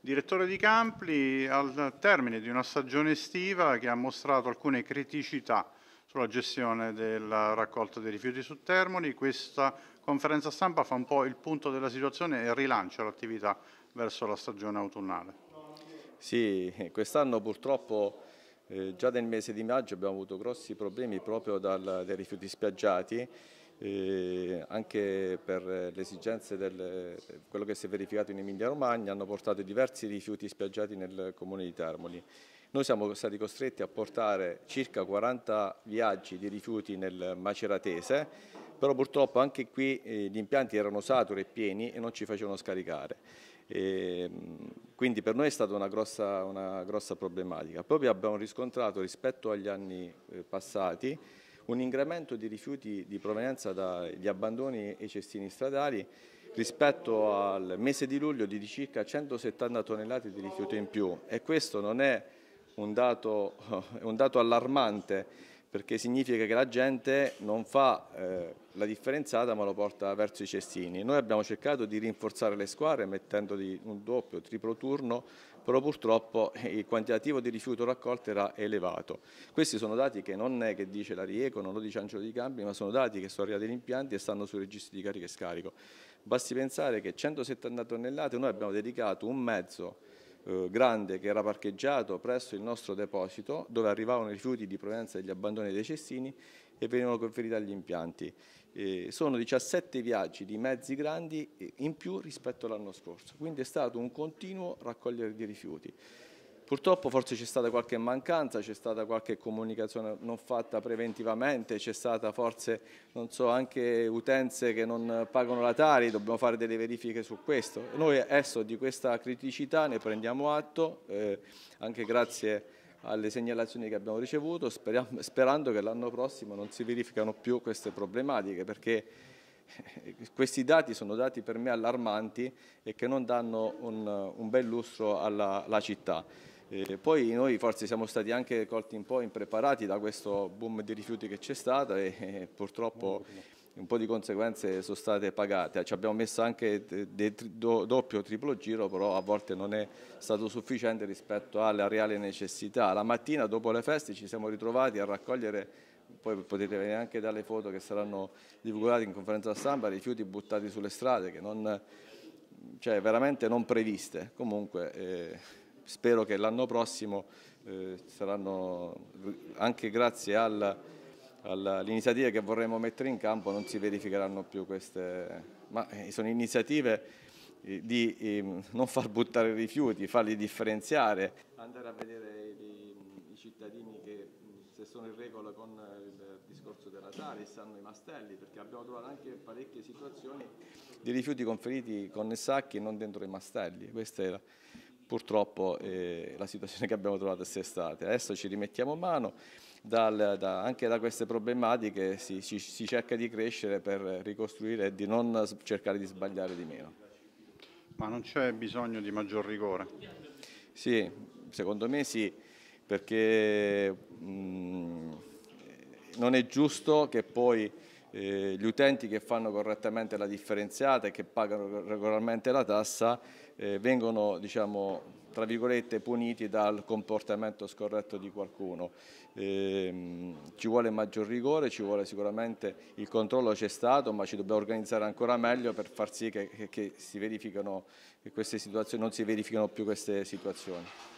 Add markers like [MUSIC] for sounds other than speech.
Direttore Di Campli, al termine di una stagione estiva che ha mostrato alcune criticità sulla gestione della raccolta dei rifiuti su Termoli, questa conferenza stampa fa un po' il punto della situazione e rilancia l'attività verso la stagione autunnale. Sì, quest'anno purtroppo eh, già nel mese di maggio abbiamo avuto grossi problemi proprio dal, dai rifiuti spiaggiati eh, anche per le esigenze di quello che si è verificato in Emilia Romagna hanno portato diversi rifiuti spiaggiati nel comune di Termoli. Noi siamo stati costretti a portare circa 40 viaggi di rifiuti nel Maceratese, però purtroppo anche qui eh, gli impianti erano saturi e pieni e non ci facevano scaricare. E, quindi per noi è stata una grossa, una grossa problematica. Proprio abbiamo riscontrato rispetto agli anni eh, passati un incremento di rifiuti di provenienza dagli abbandoni e cestini stradali rispetto al mese di luglio di circa 170 tonnellate di rifiuti in più e questo non è un dato, [LAUGHS] un dato allarmante perché significa che la gente non fa eh, la differenziata ma lo porta verso i cestini. Noi abbiamo cercato di rinforzare le squadre mettendo un doppio, triplo turno, però purtroppo il quantitativo di rifiuto raccolto era elevato. Questi sono dati che non è che dice la Rieco, non lo dice Angelo Di Campi, ma sono dati che sono arrivati agli impianti e stanno sui registri di carica e scarico. Basti pensare che 170 tonnellate noi abbiamo dedicato un mezzo eh, grande che era parcheggiato presso il nostro deposito dove arrivavano i rifiuti di provenienza degli abbandoni dei cestini e venivano conferiti agli impianti. Eh, sono 17 viaggi di mezzi grandi eh, in più rispetto all'anno scorso, quindi è stato un continuo raccogliere di rifiuti. Purtroppo forse c'è stata qualche mancanza, c'è stata qualche comunicazione non fatta preventivamente, c'è stata forse so, anche utenze che non pagano la Tari, dobbiamo fare delle verifiche su questo. Noi adesso di questa criticità ne prendiamo atto, eh, anche grazie alle segnalazioni che abbiamo ricevuto, speriamo, sperando che l'anno prossimo non si verificano più queste problematiche, perché eh, questi dati sono dati per me allarmanti e che non danno un, un bel lustro alla città. E poi noi forse siamo stati anche colti un po' impreparati da questo boom di rifiuti che c'è stato e, e purtroppo un po' di conseguenze sono state pagate. Ci abbiamo messo anche del do, doppio o triplo giro, però a volte non è stato sufficiente rispetto alla reale necessità. La mattina dopo le feste ci siamo ritrovati a raccogliere poi potete vedere anche dalle foto che saranno divulgate in conferenza stampa, rifiuti buttati sulle strade che non, cioè, veramente non previste. Comunque eh, spero che l'anno prossimo eh, saranno, anche grazie all'iniziativa che vorremmo mettere in campo, non si verificheranno più queste, ma eh, sono iniziative eh, di ehm, non far buttare rifiuti, farli differenziare, andare a vedere i, i cittadini che se sono in regola con eh, il discorso della TARIS, hanno i mastelli, perché abbiamo trovato anche parecchie situazioni di rifiuti conferiti con sacchi e non dentro i mastelli. Questa è la, purtroppo eh, la situazione che abbiamo trovato quest'estate. Adesso ci rimettiamo mano, dal, da, anche da queste problematiche si, si, si cerca di crescere per ricostruire e di non cercare di sbagliare di meno. Ma non c'è bisogno di maggior rigore? Sì, secondo me sì, perché mh, mm, non è giusto che poi eh, gli utenti che fanno correttamente la differenziata e che pagano regolarmente la tassa eh, vengono diciamo, tra virgolette puniti dal comportamento scorretto di qualcuno. Eh, ci vuole maggior rigore, ci vuole sicuramente il controllo c'è stato, ma ci dobbiamo organizzare ancora meglio per far sì che, che, che, si che non si verifichino più queste situazioni.